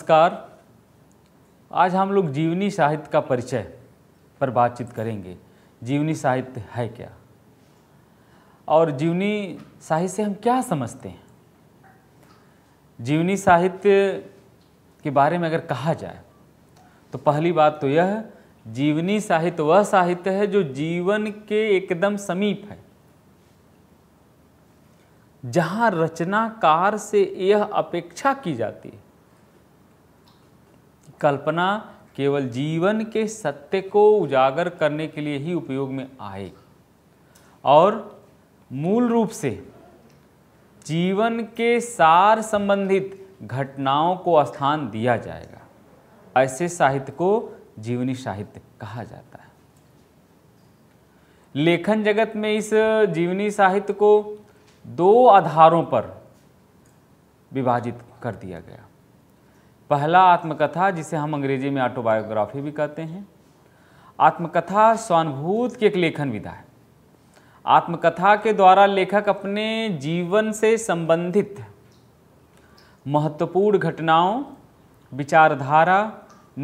नमस्कार आज हम लोग जीवनी साहित्य का परिचय पर बातचीत करेंगे जीवनी साहित्य है क्या और जीवनी साहित्य से हम क्या समझते हैं जीवनी साहित्य के बारे में अगर कहा जाए तो पहली बात तो यह जीवनी साहित्य वह साहित्य है जो जीवन के एकदम समीप है जहाँ रचनाकार से यह अपेक्षा की जाती है कल्पना केवल जीवन के सत्य को उजागर करने के लिए ही उपयोग में आए और मूल रूप से जीवन के सार संबंधित घटनाओं को स्थान दिया जाएगा ऐसे साहित्य को जीवनी साहित्य कहा जाता है लेखन जगत में इस जीवनी साहित्य को दो आधारों पर विभाजित कर दिया गया पहला आत्मकथा जिसे हम अंग्रेजी में ऑटोबायोग्राफी भी कहते हैं आत्मकथा स्वानुभूत की एक लेखन विधा है आत्मकथा के द्वारा लेखक अपने जीवन से संबंधित महत्वपूर्ण घटनाओं विचारधारा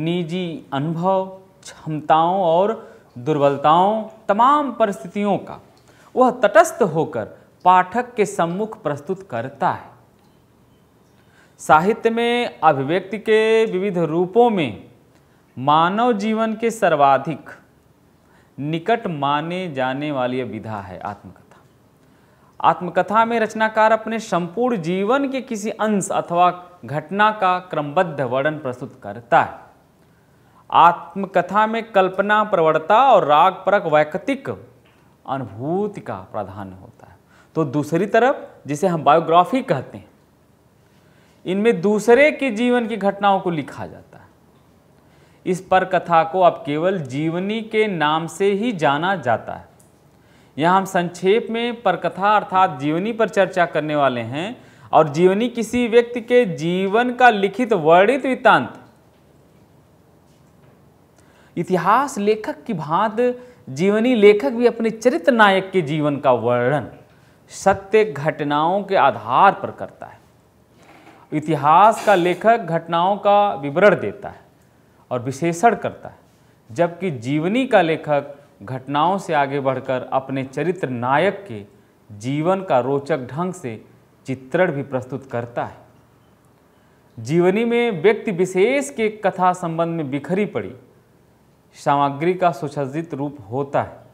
निजी अनुभव क्षमताओं और दुर्बलताओं तमाम परिस्थितियों का वह तटस्थ होकर पाठक के सम्मुख प्रस्तुत करता है साहित्य में अभिव्यक्ति के विविध रूपों में मानव जीवन के सर्वाधिक निकट माने जाने वाली विधा है आत्मकथा आत्मकथा में रचनाकार अपने संपूर्ण जीवन के किसी अंश अथवा घटना का क्रमबद्ध वर्णन प्रस्तुत करता है आत्मकथा में कल्पना प्रवणता और राग परक वैकतिक अनुभूति का प्राधान्य होता है तो दूसरी तरफ जिसे हम बायोग्राफी कहते हैं इनमें दूसरे के जीवन की घटनाओं को लिखा जाता है इस पर कथा को अब केवल जीवनी के नाम से ही जाना जाता है यहाँ हम संक्षेप में परकथा अर्थात जीवनी पर चर्चा करने वाले हैं और जीवनी किसी व्यक्ति के जीवन का लिखित वर्णित वृत्तांत इतिहास लेखक की भांत जीवनी लेखक भी अपने चरित्र नायक के जीवन का वर्णन सत्य घटनाओं के आधार पर करता है इतिहास का लेखक घटनाओं का विवरण देता है और विशेषण करता है जबकि जीवनी का लेखक घटनाओं से आगे बढ़कर अपने चरित्र नायक के जीवन का रोचक ढंग से चित्रण भी प्रस्तुत करता है जीवनी में व्यक्ति विशेष के कथा संबंध में बिखरी पड़ी सामग्री का सुसज्जित रूप होता है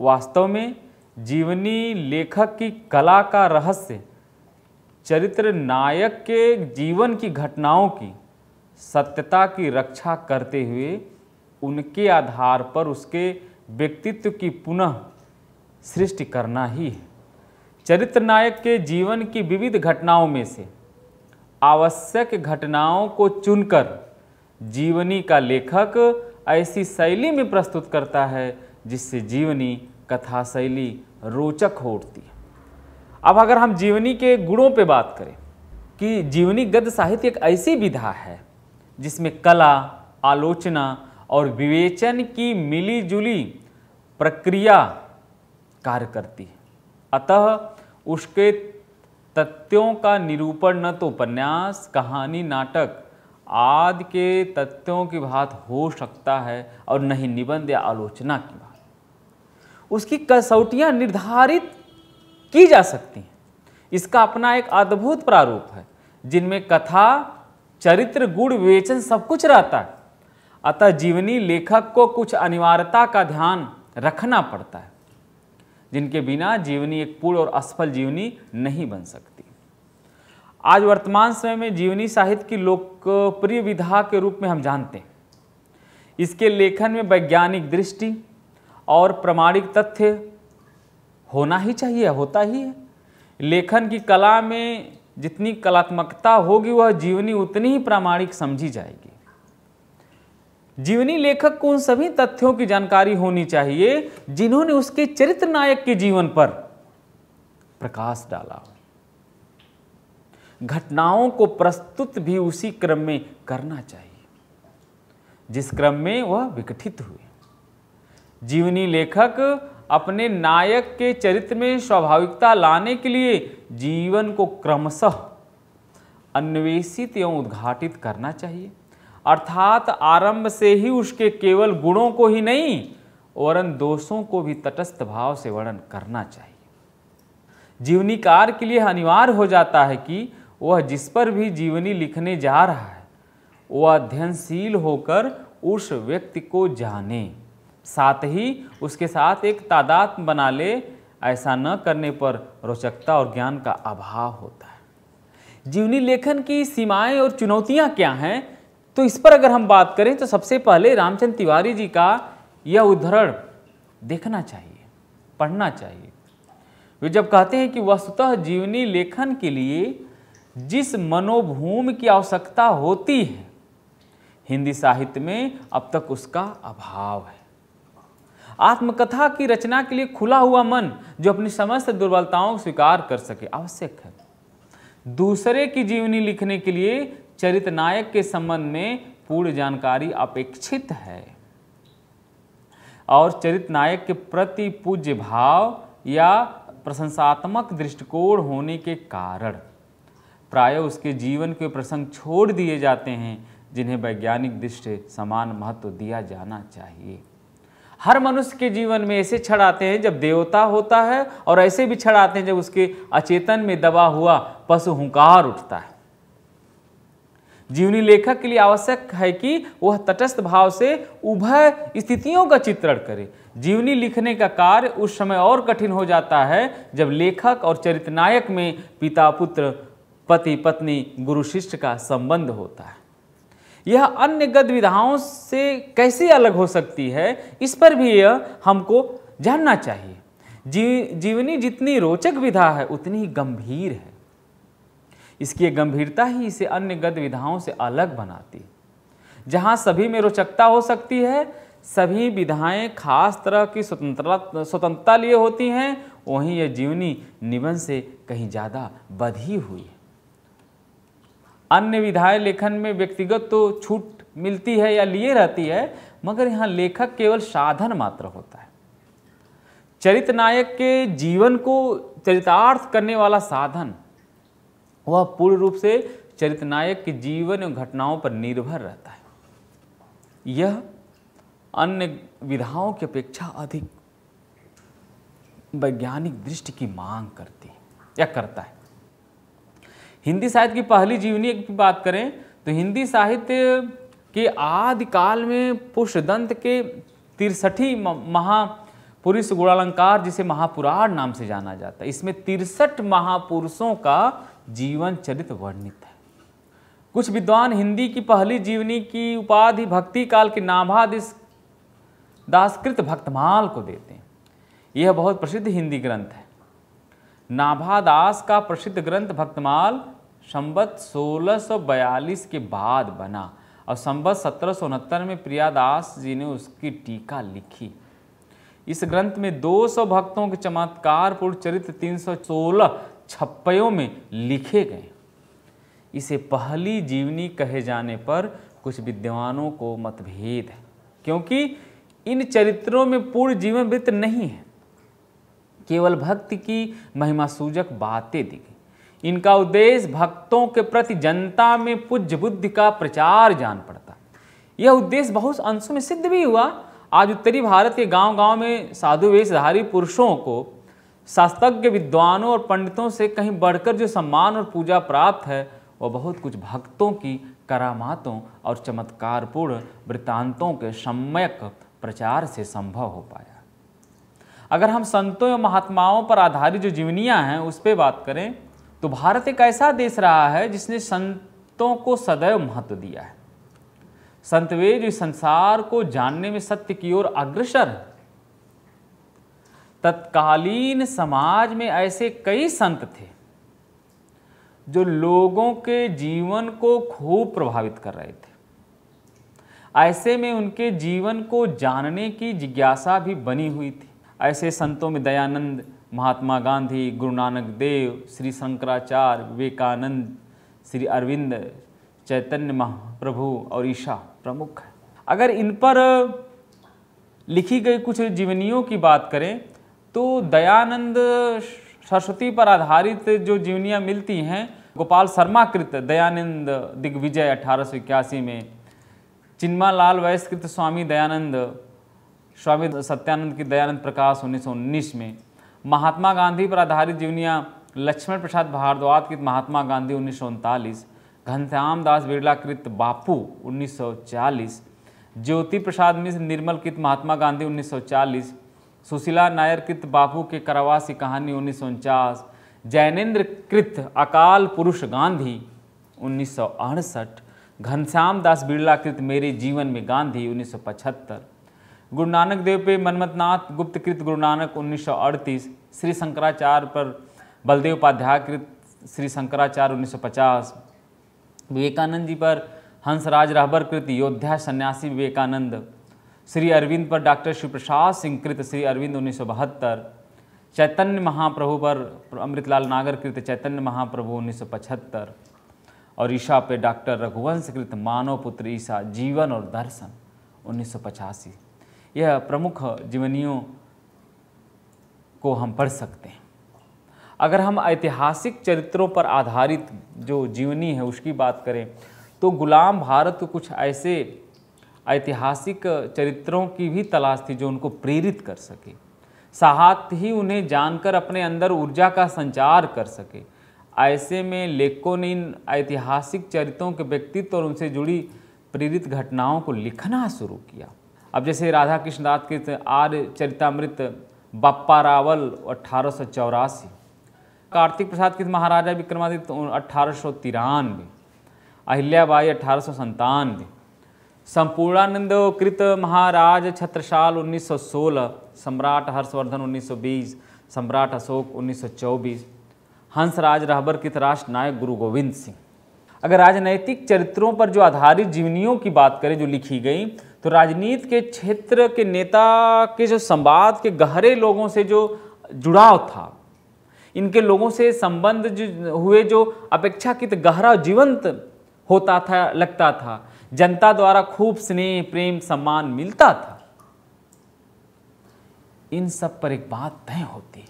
वास्तव में जीवनी लेखक की कला का रहस्य चरित्र नायक के जीवन की घटनाओं की सत्यता की रक्षा करते हुए उनके आधार पर उसके व्यक्तित्व की पुनः सृष्टि करना ही है चरित्र नायक के जीवन की विविध घटनाओं में से आवश्यक घटनाओं को चुनकर जीवनी का लेखक ऐसी शैली में प्रस्तुत करता है जिससे जीवनी कथा शैली रोचक होती है अब अगर हम जीवनी के गुणों पे बात करें कि जीवनी गद्य साहित्य एक ऐसी विधा है जिसमें कला आलोचना और विवेचन की मिलीजुली प्रक्रिया कार्य करती है अतः उसके तथ्यों का निरूपण न तो उपन्यास कहानी नाटक आदि के तथ्यों की बात हो सकता है और न ही निबंध या आलोचना की बात उसकी कसौटियाँ निर्धारित की जा सकती हैं इसका अपना एक अद्भुत प्रारूप है जिनमें कथा चरित्र गुण विवेचन सब कुछ रहता है अतः जीवनी लेखक को कुछ अनिवार्यता का ध्यान रखना पड़ता है जिनके बिना जीवनी एक पूर्ण और असफल जीवनी नहीं बन सकती आज वर्तमान समय में जीवनी साहित्य की लोकप्रिय विधा के रूप में हम जानते हैं इसके लेखन में वैज्ञानिक दृष्टि और प्रमाणिक तथ्य होना ही चाहिए होता ही है लेखन की कला में जितनी कलात्मकता होगी वह जीवनी उतनी ही प्रामाणिक समझी जाएगी जीवनी लेखक को उन सभी तथ्यों की जानकारी होनी चाहिए जिन्होंने उसके चरित्र नायक के जीवन पर प्रकाश डाला घटनाओं को प्रस्तुत भी उसी क्रम में करना चाहिए जिस क्रम में वह विकटित हुए जीवनी लेखक अपने नायक के चरित्र में स्वाभाविकता लाने के लिए जीवन को क्रमशः अन्वेषित एवं उद्घाटित करना चाहिए अर्थात आरंभ से ही उसके केवल गुणों को ही नहीं वरन दोषों को भी तटस्थ भाव से वर्णन करना चाहिए जीवनीकार के लिए अनिवार्य हो जाता है कि वह जिस पर भी जीवनी लिखने जा रहा है वह अध्ययनशील होकर उस व्यक्ति को जाने साथ ही उसके साथ एक तादाद बना ले ऐसा न करने पर रोचकता और ज्ञान का अभाव होता है जीवनी लेखन की सीमाएं और चुनौतियां क्या हैं तो इस पर अगर हम बात करें तो सबसे पहले रामचंद्र तिवारी जी का यह उदाहरण देखना चाहिए पढ़ना चाहिए वे जब कहते हैं कि वस्तुतः जीवनी लेखन के लिए जिस मनोभूम की आवश्यकता होती है हिंदी साहित्य में अब तक उसका अभाव है आत्मकथा की रचना के लिए खुला हुआ मन जो अपनी समस्त दुर्बलताओं को स्वीकार कर सके आवश्यक है दूसरे की जीवनी लिखने के लिए चरित्र नायक के संबंध में पूर्ण जानकारी अपेक्षित है और चरित्र नायक के प्रति पूज्य भाव या प्रशंसात्मक दृष्टिकोण होने के कारण प्राय उसके जीवन के प्रसंग छोड़ दिए जाते हैं जिन्हें वैज्ञानिक दृष्टि समान महत्व दिया जाना चाहिए हर मनुष्य के जीवन में ऐसे क्षण आते हैं जब देवता होता है और ऐसे भी क्षण आते हैं जब उसके अचेतन में दबा हुआ पशु हुंकार उठता है जीवनी लेखक के लिए आवश्यक है कि वह तटस्थ भाव से उभय स्थितियों का चित्रण करे जीवनी लिखने का कार्य उस समय और कठिन हो जाता है जब लेखक और नायक में पिता पुत्र पति पत्नी गुरु शिष्य का संबंध होता है यह अन्य गद्य विधाओं से कैसे अलग हो सकती है इस पर भी यह हमको जानना चाहिए जी, जीवनी जितनी रोचक विधा है उतनी ही गंभीर है इसकी गंभीरता ही इसे अन्य गद्य विधाओं से अलग बनाती है जहाँ सभी में रोचकता हो सकती है सभी विधाएं खास तरह की स्वतंत्रता स्वतंत्रता लिए होती हैं वहीं यह जीवनी निबंध से कहीं ज़्यादा बधी हुई है अन्य विधाय लेखन में व्यक्तिगत तो छूट मिलती है या लिए रहती है मगर यहाँ लेखक केवल साधन मात्र होता है चरित नायक के जीवन को चरितार्थ करने वाला साधन वह पूर्ण रूप से चरित नायक के जीवन एवं घटनाओं पर निर्भर रहता है यह अन्य विधाओं की अपेक्षा अधिक वैज्ञानिक दृष्टि की मांग करती है या करता है हिंदी साहित्य की पहली जीवनी की बात करें तो हिंदी साहित्य के आदिकाल में पुष्यदंत के तिरसठी महापुरुष गुणालंकार जिसे महापुराण नाम से जाना जाता है इसमें तिरसठ महापुरुषों का जीवन चरित्र वर्णित है कुछ विद्वान हिंदी की पहली जीवनी की उपाधि भक्ति काल के नाभादिश दासकृत भक्तमाल को देते हैं यह बहुत प्रसिद्ध हिंदी ग्रंथ है नाभादास का प्रसिद्ध ग्रंथ भक्तमाल संबत 1642 के बाद बना और संबत सत्रह में प्रियादास जी ने उसकी टीका लिखी इस ग्रंथ में 200 भक्तों के चमत्कार पूर्ण चरित्र 316 छप्पयों में लिखे गए इसे पहली जीवनी कहे जाने पर कुछ विद्वानों को मतभेद है क्योंकि इन चरित्रों में पूर्ण जीवन वृत्त नहीं है केवल भक्ति की महिमा सूजक बातें दी गई इनका उद्देश्य भक्तों के प्रति जनता में पूज्य बुद्धि का प्रचार जान पड़ता यह उद्देश्य बहुत अंशों में सिद्ध भी हुआ आज उत्तरी भारत के गांव-गांव में साधु वेशधारी पुरुषों को शास्त्रज्ञ विद्वानों और पंडितों से कहीं बढ़कर जो सम्मान और पूजा प्राप्त है वह बहुत कुछ भक्तों की करामातों और चमत्कारपूर्ण वृत्तांतों के सम्यक प्रचार से संभव हो पाया अगर हम संतों या महात्माओं पर आधारित जो जीवनियाँ हैं उस पर बात करें तो भारत एक ऐसा देश रहा है जिसने संतों को सदैव महत्व दिया है संत वे जो संसार को जानने में सत्य की ओर अग्रसर तत्कालीन समाज में ऐसे कई संत थे जो लोगों के जीवन को खूब प्रभावित कर रहे थे ऐसे में उनके जीवन को जानने की जिज्ञासा भी बनी हुई थी ऐसे संतों में दयानंद महात्मा गांधी गुरु नानक देव श्री शंकराचार्य विवेकानंद श्री अरविंद चैतन्य महाप्रभु और ईशा प्रमुख है अगर इन पर लिखी गई कुछ जीवनियों की बात करें तो दयानंद सरस्वती पर आधारित जो जीवनियाँ मिलती हैं गोपाल शर्मा कृत दयानंद दिग्विजय अठारह में चिन्मा लाल वैश्यकृत स्वामी दयानंद स्वामी सत्यानंद की दयानंद प्रकाश उन्नीस में महात्मा गांधी पर आधारित जीवनिया लक्ष्मण प्रसाद भारद्वाज कृत महात्मा गांधी उन्नीस सौ उनतालीस घनश्याम दास बिरला कृत बापू 1940 ज्योति प्रसाद मिश्र निर्मल कृत महात्मा गांधी 1940 सुशीला नायर कृत बापू के करवासी कहानी उन्नीस जैनेन्द्र कृत अकाल पुरुष गांधी उन्नीस घनश्याम दास बिरला कृत मेरे जीवन में गांधी पचहत्तर गुरु नानक देव पे गुप्त गुप्तकृत गुरु नानक 1938 श्री शंकराचार्य पर बलदेव उपाध्याय कृत श्री शंकराचार्य 1950 विवेकानंद जी पर हंसराज राहबर कृत योद्धा सन्यासी विवेकानंद श्री अरविंद पर डॉक्टर शिवप्रसाद सिंह कृत श्री अरविंद उन्नीस चैतन्य महाप्रभु पर अमृतलाल नागर कृत चैतन्य महाप्रभु उन्नीस और ईशा पे डॉक्टर रघुवंश कृत मानव पुत्र ईशा जीवन और दर्शन उन्नीस यह प्रमुख जीवनियों को हम पढ़ सकते हैं अगर हम ऐतिहासिक चरित्रों पर आधारित जो जीवनी है उसकी बात करें तो गुलाम भारत कुछ ऐसे ऐतिहासिक चरित्रों की भी तलाश थी जो उनको प्रेरित कर सके साहत ही उन्हें जानकर अपने अंदर ऊर्जा का संचार कर सके ऐसे में लेखकों ने इन ऐतिहासिक चरित्रों के व्यक्तित्व और उनसे जुड़ी प्रेरित घटनाओं को लिखना शुरू किया अब जैसे राधा कृष्ण दास के आर्य चरितमृत बप्पा रावल अट्ठारह सौ चौरासी कार्तिक प्रसाद कृत महाराजा विक्रमादित्य तो अठारह सौ तिरानवे अहिल्याबाई अठारह सौ संतानवे संपूर्णानंद कृत महाराज सौ 1916 सम्राट हर्षवर्धन 1920 सम्राट अशोक 1924 हंसराज रहबर कृत राष्ट्र नायक गुरु गोविंद सिंह अगर राजनैतिक चरित्रों पर जो आधारित जीवनियों की बात करें जो लिखी गई तो राजनीति के क्षेत्र के नेता के जो संवाद के गहरे लोगों से जो जुड़ाव था इनके लोगों से संबंध जो हुए जो अपेक्षाकृत गहरा जीवंत होता था लगता था जनता द्वारा खूब स्नेह प्रेम सम्मान मिलता था इन सब पर एक बात तय होती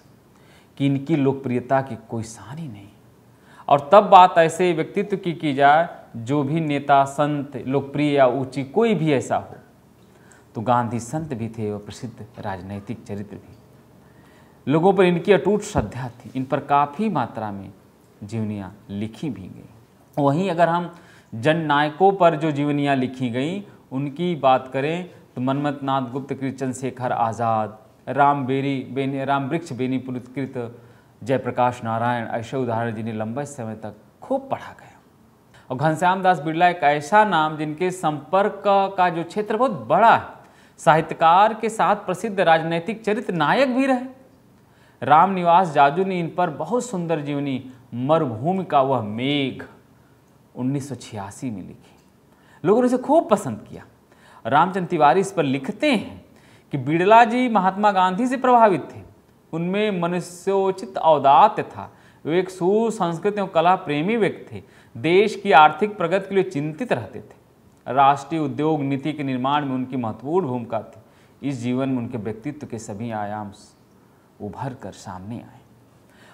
कि इनकी लोकप्रियता की कोई सानी नहीं और तब बात ऐसे व्यक्तित्व की की जाए जो भी नेता संत लोकप्रिय या ऊंची कोई भी ऐसा हो तो गांधी संत भी थे और प्रसिद्ध राजनैतिक चरित्र भी लोगों पर इनकी अटूट श्रद्धा थी इन पर काफ़ी मात्रा में जीवनियाँ लिखी भी गई वहीं अगर हम जन नायकों पर जो जीवनियाँ लिखी गई उनकी बात करें तो मनमथ नाथ गुप्त कृत चंद्रशेखर आज़ाद राम बेरी बेनी राम वृक्ष बेनी पुरस्कृत जयप्रकाश नारायण ऐसे उदाहरण जिन्हें लंबे समय तक खूब पढ़ा गया और घनश्याम दास बिरला एक ऐसा नाम जिनके संपर्क का जो क्षेत्र बहुत बड़ा है साहित्यकार के साथ प्रसिद्ध राजनैतिक चरित्र नायक भी रहे रामनिवास जाजू ने इन पर बहुत सुंदर जीवनी मरुभूमि का वह मेघ 1986 में लिखी लोगों ने इसे खूब पसंद किया रामचंद्र तिवारी इस पर लिखते हैं कि बिड़ला जी महात्मा गांधी से प्रभावित थे उनमें मनुष्योचित औदात था वे एक सुसंस्कृत एवं कला प्रेमी व्यक्ति थे देश की आर्थिक प्रगति के लिए चिंतित रहते थे राष्ट्रीय उद्योग नीति के निर्माण में उनकी महत्वपूर्ण भूमिका थी इस जीवन में उनके व्यक्तित्व के सभी आयाम उभर कर सामने आए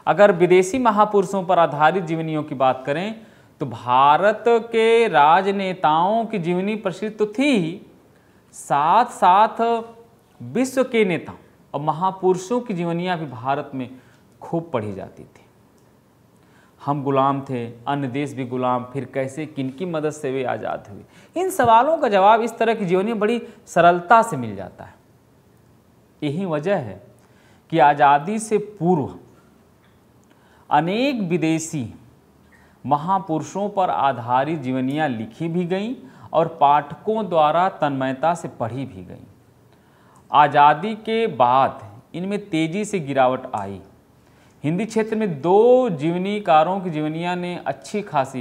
अगर विदेशी महापुरुषों पर आधारित जीवनियों की बात करें तो भारत के राजनेताओं की जीवनी प्रसिद्ध तो थी ही साथ साथ विश्व के नेताओं और महापुरुषों की जीवनियाँ भी भारत में खूब पढ़ी जाती थी हम गुलाम थे अन्य देश भी गुलाम फिर कैसे किन की मदद से वे आज़ाद हुए इन सवालों का जवाब इस तरह की जीवनी में बड़ी सरलता से मिल जाता है यही वजह है कि आज़ादी से पूर्व अनेक विदेशी महापुरुषों पर आधारित जीवनियाँ लिखी भी गईं और पाठकों द्वारा तन्मयता से पढ़ी भी गईं आज़ादी के बाद इनमें तेज़ी से गिरावट आई हिंदी क्षेत्र में दो जीवनीकारों की जीवनियाँ ने अच्छी खासी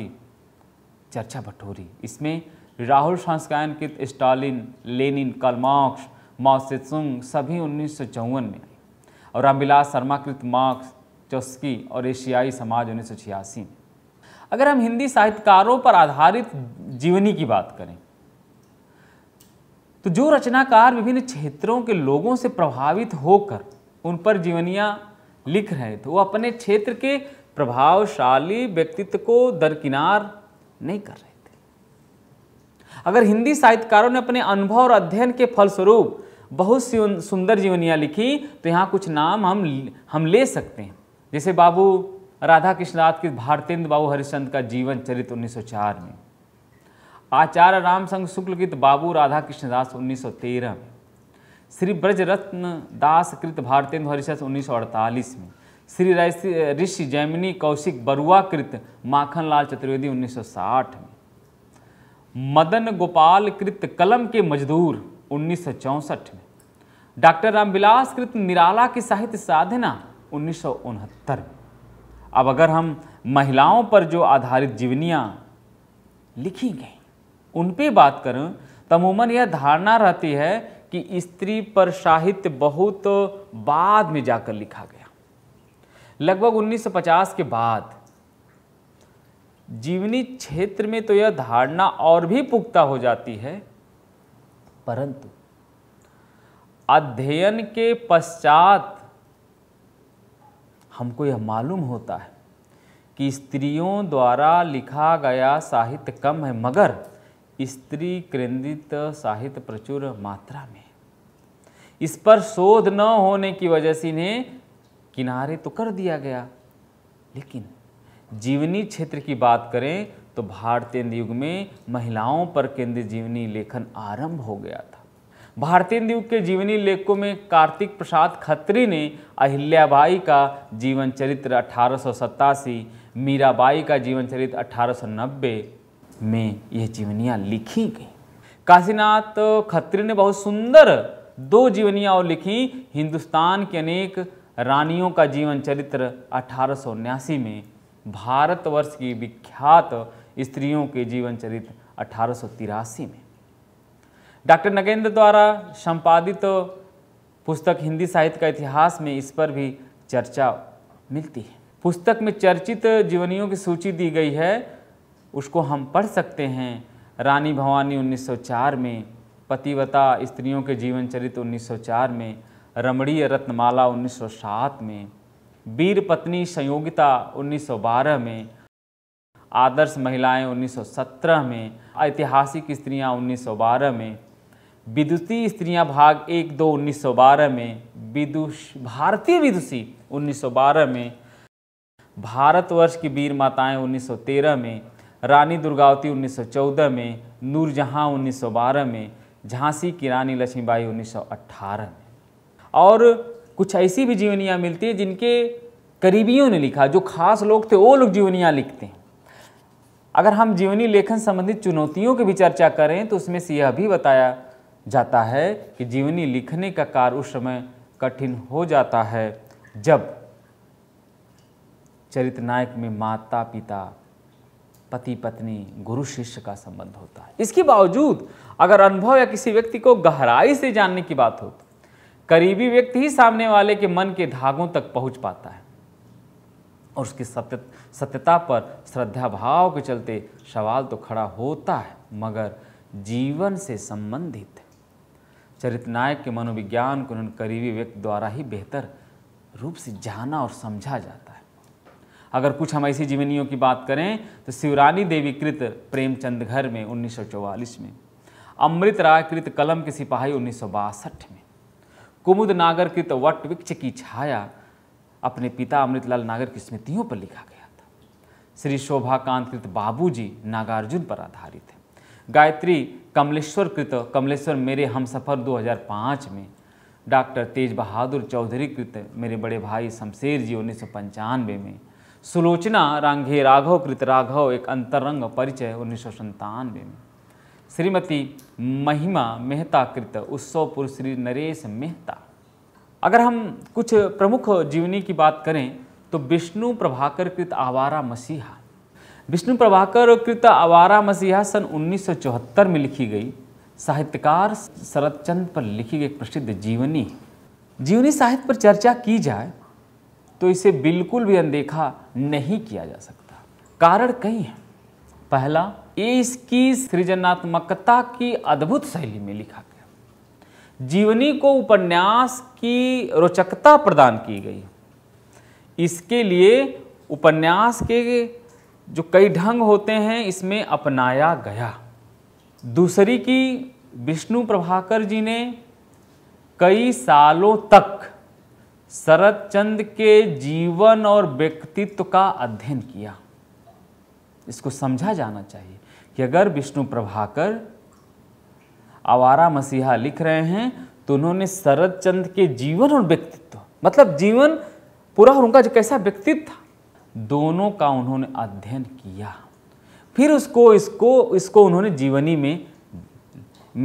चर्चा बटोरी इसमें राहुल सांस्कायन के स्टालिन लेनिन कलमार्क्स माओसेतुंग सभी उन्नीस में आई और रामविलास शर्मा कृत मार्क्स चौस्की और एशियाई समाज उन्नीस में अगर हम हिंदी साहित्यकारों पर आधारित जीवनी की बात करें तो जो रचनाकार विभिन्न क्षेत्रों के लोगों से प्रभावित होकर उन पर जीवनियाँ लिख रहे थे तो वो अपने क्षेत्र के प्रभावशाली व्यक्तित्व को दरकिनार नहीं कर रहे थे अगर हिंदी साहित्यकारों ने अपने अनुभव और अध्ययन के फलस्वरूप बहुत सी सुंदर जीवनियाँ लिखी तो यहाँ कुछ नाम हम हम ले सकते हैं जैसे बाबू राधा कृष्णनाथ की भारतेंद्र बाबू हरिश्चंद का जीवन चरित्र 1904 में आचार्य रामसंग शुक्ल गीत बाबू राधा कृष्णदास 1913 में श्री ब्रज रत्न दास कृत भारतेंदु हरिशस 1948 में श्री ऋषि जैमिनी कौशिक बरुआ कृत माखनलाल चतुर्वेदी 1960 में मदन गोपाल कृत कलम के मजदूर उन्नीस में डॉक्टर रामविलास कृत निराला की साहित्य साधना उन्नीस में अब अगर हम महिलाओं पर जो आधारित जीवनियाँ लिखी गई उन पे बात करें तमूमन यह धारणा रहती है कि स्त्री पर साहित्य बहुत बाद में जाकर लिखा गया लगभग 1950 के बाद जीवनी क्षेत्र में तो यह धारणा और भी पुख्ता हो जाती है परंतु अध्ययन के पश्चात हमको यह मालूम होता है कि स्त्रियों द्वारा लिखा गया साहित्य कम है मगर स्त्री केंद्रित साहित्य प्रचुर मात्रा में इस पर शोध न होने की वजह से इन्हें किनारे तो कर दिया गया लेकिन जीवनी क्षेत्र की बात करें तो भारतीय युग में महिलाओं पर केंद्रित जीवनी लेखन आरंभ हो गया था भारतीय युग के जीवनी लेखों में कार्तिक प्रसाद खत्री ने अहिल्याबाई का जीवन चरित्र अठारह मीराबाई का जीवन चरित्र अठारह में यह जीवनियाँ लिखी गई काशीनाथ खत्री ने बहुत सुंदर दो जीवनियाँ और लिखी हिंदुस्तान के अनेक रानियों का जीवन चरित्र अठारह में भारतवर्ष की विख्यात स्त्रियों के जीवन चरित्र अठारह में डॉक्टर नगेंद्र द्वारा संपादित तो पुस्तक हिंदी साहित्य का इतिहास में इस पर भी चर्चा मिलती है पुस्तक में चर्चित जीवनियों की सूची दी गई है उसको हम पढ़ सकते हैं रानी भवानी 1904 में पतिवता स्त्रियों के जीवन चरित्र 1904 में रमणीय रत्नमाला 1907 में वीर पत्नी संयोगिता 1912 में आदर्श महिलाएं 1917 में ऐतिहासिक स्त्रियां 1912 में विदुषी स्त्रियां भाग एक दो 1912 में विदुष भारतीय विदुषी 1912 में भारतवर्ष की वीर माताएं 1913 में रानी दुर्गावती 1914 में नूरजहाँ 1912 में झांसी की रानी लक्ष्मीबाई 1918 में और कुछ ऐसी भी जीवनियाँ मिलती हैं जिनके करीबियों ने लिखा जो खास लोग थे वो लोग जीवनियाँ लिखते हैं अगर हम जीवनी लेखन संबंधित चुनौतियों की भी चर्चा करें तो उसमें से यह भी बताया जाता है कि जीवनी लिखने का कार्य उस समय कठिन हो जाता है जब चरित नायक में माता पिता पति पत्नी गुरु शिष्य का संबंध होता है इसके बावजूद अगर अनुभव या किसी व्यक्ति को गहराई से जानने की बात हो करीबी व्यक्ति ही सामने वाले के मन के धागों तक पहुंच पाता है और उसकी सत्य सत्यता पर श्रद्धा भाव के चलते सवाल तो खड़ा होता है मगर जीवन से संबंधित चरित नायक के मनोविज्ञान को उन्होंने करीबी व्यक्ति द्वारा ही बेहतर रूप से जाना और समझा जाता अगर कुछ हम ऐसी जीवनियों की बात करें तो शिवरानी देवी कृत प्रेमचंद घर में 1944 में अमृत राय कृत कलम के सिपाही उन्नीस में कुमुद नागर कृत वट वृक्ष की छाया अपने पिता अमृतलाल नागर की स्मृतियों पर लिखा गया था श्री शोभाकांत कृत बाबू जी नागार्जुन पर आधारित है गायत्री कमलेश्वर कृत कमलेश्वर मेरे हम सफ़र में डॉक्टर तेज बहादुर चौधरी कृत मेरे बड़े भाई शमशेर जी उन्नीस में सुलोचना रांगे राघव कृत राघव एक अंतरंग परिचय उन्नीस सौ संतानवे में श्रीमती महिमा मेहता कृत उत्सव पुरुष श्री नरेश मेहता अगर हम कुछ प्रमुख जीवनी की बात करें तो विष्णु प्रभाकर कृत आवारा मसीहा विष्णु प्रभाकर कृत आवारा मसीहा सन 1974 में लिखी गई साहित्यकार शरद चंद पर लिखी गई प्रसिद्ध जीवनी जीवनी साहित्य पर चर्चा की जाए तो इसे बिल्कुल भी अनदेखा नहीं किया जा सकता कारण कई हैं पहला इसकी सृजनात्मकता की अद्भुत शैली में लिखा गया जीवनी को उपन्यास की रोचकता प्रदान की गई इसके लिए उपन्यास के जो कई ढंग होते हैं इसमें अपनाया गया दूसरी की विष्णु प्रभाकर जी ने कई सालों तक शरद चंद के जीवन और व्यक्तित्व का अध्ययन किया इसको समझा जाना चाहिए कि अगर विष्णु प्रभाकर आवारा मसीहा लिख रहे हैं तो उन्होंने शरद चंद के जीवन और व्यक्तित्व मतलब जीवन पूरा और उनका जो कैसा व्यक्तित्व था दोनों का उन्होंने अध्ययन किया फिर उसको इसको इसको उन्होंने जीवनी में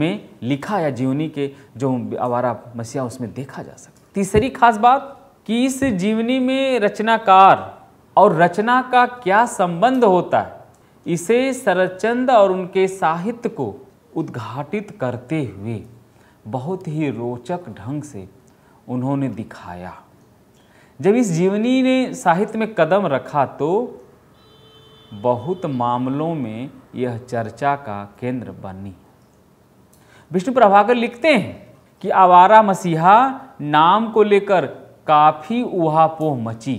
में लिखा या जीवनी के जो आवारा मसीहा उसमें देखा जा सकता तीसरी खास बात कि इस जीवनी में रचनाकार और रचना का क्या संबंध होता है इसे शरदचंद और उनके साहित्य को उद्घाटित करते हुए बहुत ही रोचक ढंग से उन्होंने दिखाया जब इस जीवनी ने साहित्य में कदम रखा तो बहुत मामलों में यह चर्चा का केंद्र बनी विष्णु प्रभाकर लिखते हैं कि आवारा मसीहा नाम को लेकर काफ़ी उहापोह मची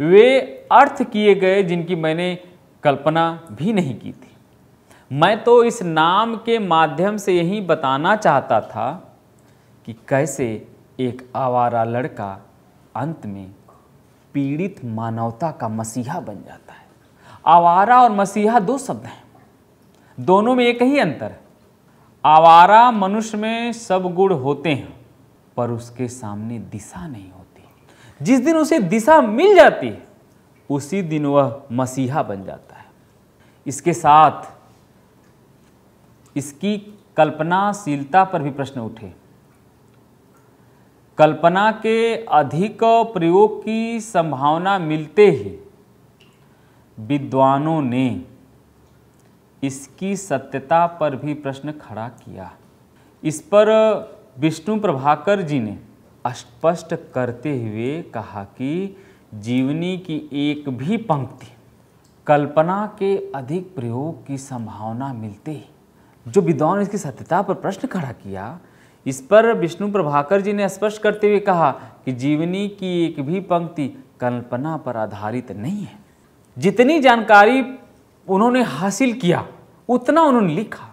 वे अर्थ किए गए जिनकी मैंने कल्पना भी नहीं की थी मैं तो इस नाम के माध्यम से यही बताना चाहता था कि कैसे एक आवारा लड़का अंत में पीड़ित मानवता का मसीहा बन जाता है आवारा और मसीहा दो शब्द हैं दोनों में एक ही अंतर है आवारा मनुष्य में सब गुण होते हैं पर उसके सामने दिशा नहीं होती जिस दिन उसे दिशा मिल जाती है उसी दिन वह मसीहा बन जाता है इसके साथ इसकी कल्पनाशीलता पर भी प्रश्न उठे कल्पना के अधिक प्रयोग की संभावना मिलते ही विद्वानों ने इसकी सत्यता पर भी प्रश्न खड़ा किया इस पर विष्णु प्रभाकर जी ने स्पष्ट करते हुए कहा कि जीवनी की एक भी पंक्ति कल्पना के अधिक प्रयोग की संभावना मिलते ही जो विद्वान इसकी सत्यता पर प्रश्न खड़ा किया इस पर विष्णु प्रभाकर जी ने स्पष्ट करते हुए कहा कि जीवनी की एक भी पंक्ति कल्पना पर आधारित नहीं है जितनी जानकारी उन्होंने हासिल किया उतना उन्होंने लिखा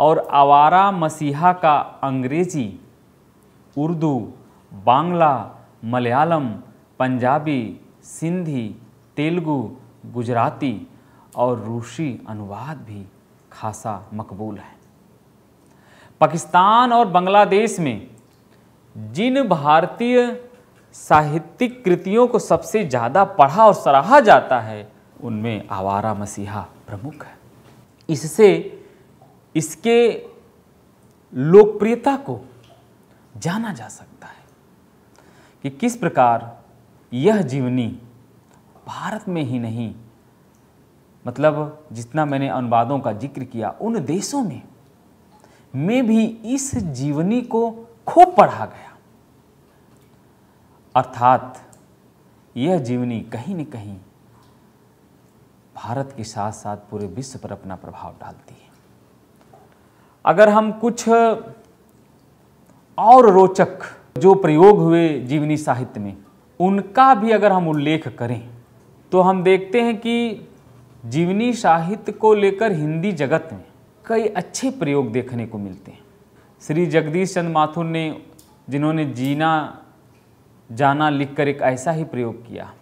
और आवारा मसीहा का अंग्रेजी उर्दू बांग्ला मलयालम पंजाबी सिंधी तेलुगु गुजराती और रूसी अनुवाद भी खासा मकबूल है पाकिस्तान और बांग्लादेश में जिन भारतीय साहित्यिक कृतियों को सबसे ज़्यादा पढ़ा और सराहा जाता है उनमें आवारा मसीहा प्रमुख है इससे इसके लोकप्रियता को जाना जा सकता है कि किस प्रकार यह जीवनी भारत में ही नहीं मतलब जितना मैंने अनुवादों का जिक्र किया उन देशों में में भी इस जीवनी को खूब पढ़ा गया अर्थात यह जीवनी कहीं न कहीं भारत के साथ साथ पूरे विश्व पर अपना प्रभाव डालती है अगर हम कुछ और रोचक जो प्रयोग हुए जीवनी साहित्य में उनका भी अगर हम उल्लेख करें तो हम देखते हैं कि जीवनी साहित्य को लेकर हिंदी जगत में कई अच्छे प्रयोग देखने को मिलते हैं श्री जगदीश चंद माथुर ने जिन्होंने जीना जाना लिखकर एक ऐसा ही प्रयोग किया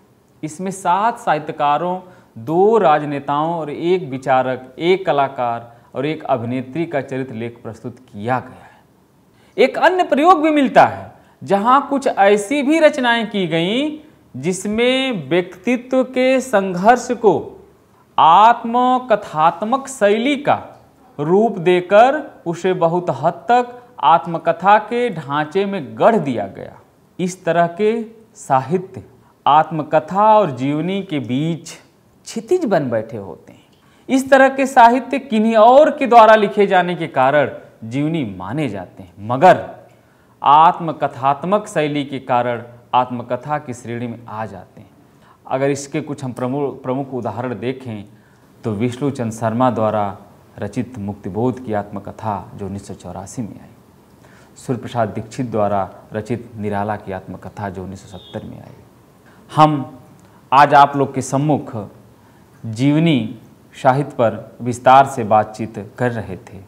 इसमें सात साहित्यकारों दो राजनेताओं और एक विचारक एक कलाकार और एक अभिनेत्री का चरित्र लेख प्रस्तुत किया गया है एक अन्य प्रयोग भी मिलता है जहां कुछ ऐसी भी रचनाएं की गईं जिसमें व्यक्तित्व के संघर्ष को आत्मकथात्मक शैली का रूप देकर उसे बहुत हद तक आत्मकथा के ढांचे में गढ़ दिया गया इस तरह के साहित्य आत्मकथा और जीवनी के बीच क्षितिज बन बैठे होते हैं इस तरह के साहित्य किन्हीं और के द्वारा लिखे जाने के कारण जीवनी माने जाते हैं मगर आत्मकथात्मक शैली के कारण आत्मकथा की श्रेणी में आ जाते हैं अगर इसके कुछ हम प्रमुख प्रमुख उदाहरण देखें तो विष्णुचंद शर्मा द्वारा रचित मुक्तिबोध की आत्मकथा जो उन्नीस में आई सूर्य प्रसाद दीक्षित द्वारा रचित निराला की आत्मकथा जो सत्तर में आई हम आज आप लोग के सम्मुख जीवनी साहित्य पर विस्तार से बातचीत कर रहे थे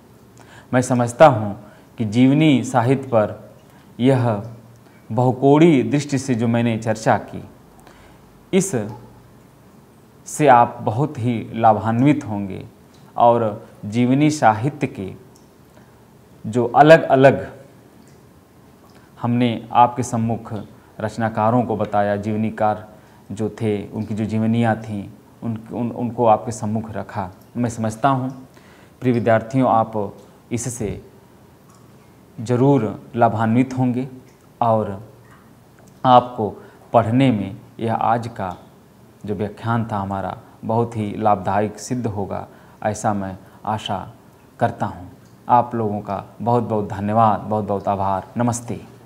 मैं समझता हूँ कि जीवनी साहित्य पर यह बहुकोड़ी दृष्टि से जो मैंने चर्चा की इस से आप बहुत ही लाभान्वित होंगे और जीवनी साहित्य के जो अलग अलग हमने आपके सम्मुख रचनाकारों को बताया जीवनीकार जो थे उनकी जो जीवनियाँ थीं उन, उन उनको आपके सम्मुख रखा मैं समझता हूँ प्रिय विद्यार्थियों आप इससे ज़रूर लाभान्वित होंगे और आपको पढ़ने में यह आज का जो व्याख्यान था हमारा बहुत ही लाभदायक सिद्ध होगा ऐसा मैं आशा करता हूँ आप लोगों का बहुत बहुत धन्यवाद बहुत बहुत आभार नमस्ते